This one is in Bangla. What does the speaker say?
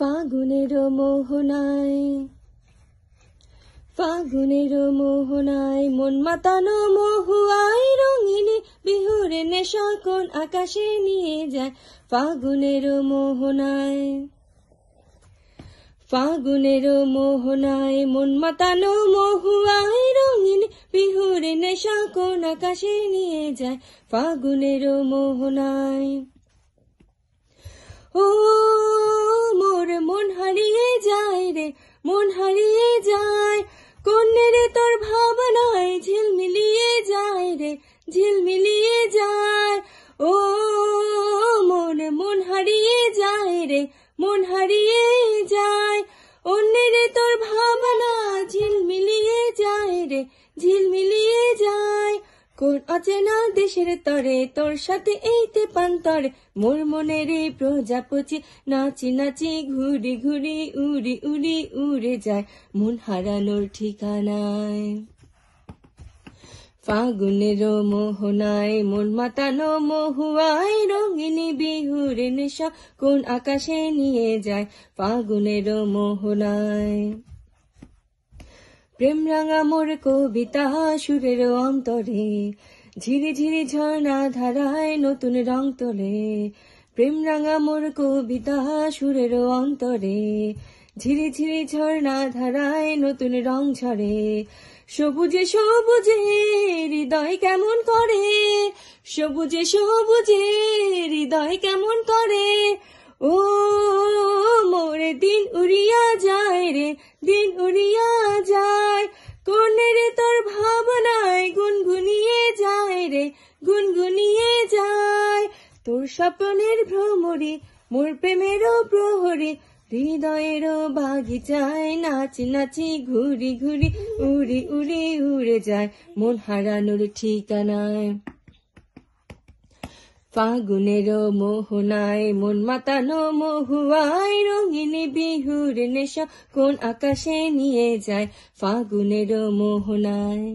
ফাগুনের মোহনায় ফাগুনের মোহনায় মন মাতানো মহুয়ায় রঙিনে বিহুর নেশা কোন আকাশে নিয়ে যায় ফাগুনের মোহনায় ফাগুনের মোহনায় মন মাতানো মহুয়ায় রঙিন বিহুর নেশা কোন আকাশে নিয়ে যায় ফাগুনের মোহনায় ও মোর মন হারিয়ে যায় কন্যে রে তোর ভাবনায় মিলিয়ে যায় রে ঝিল মিলিয়ে যায় ও মন মন হারিয়ে যায় রে মন হারিয়ে যায় অন্যের তোর ভাবনা মিলিয়ে যায় রে ঝিলমিলিয়ে কোন অচেনা দেশের তরে তোর সাথে এই তেপান্তরে মোর মনের প্রজাপতি নাচি নাচি ঘুরি ঘুরি উড়ি উড়ি উড়ে যায় মন হারানোর ঠিকানায় ফাগুনের মোহনায় মন মাতানো মহুয়ায় রঙিনী বিহুর নেশা কোন আকাশে নিয়ে যায় ফাগুনের মোহনায় প্রেম রাঙা মোর কবিতা সুরের অন্তরে ঝিরি ঝিরি ঝর্ণা ধারায় নতুন রং তোলে প্রেম রাঙা মোর কবিতা সুরের অন্তরে ঝিরি ঝিরি ঝর্ণা ধারায় নতুন রং ঝরে সবুজে সবুজে হৃদয় কেমন করে সবুজে সবুজে হৃদয় কেমন করে ও মোরে দিন উড়িয়া যায় রে দিন উড়িয়া যায় তোর স্বপ্নের ভ্রমরে মোর প্রেমেরও প্রহরে হৃদয়েরও বাগিচায় নাচি নাচি ঘুরি ঘুরি উড়ি উড়ি উড়ে যায় মন হারানোর ঠিকানায় ফাগুনের মোহনায় মন মাতানো মহুয়ায় রঙিনী বিহুর নেশা কোন আকাশে নিয়ে যায় ফাগুনের মোহনায়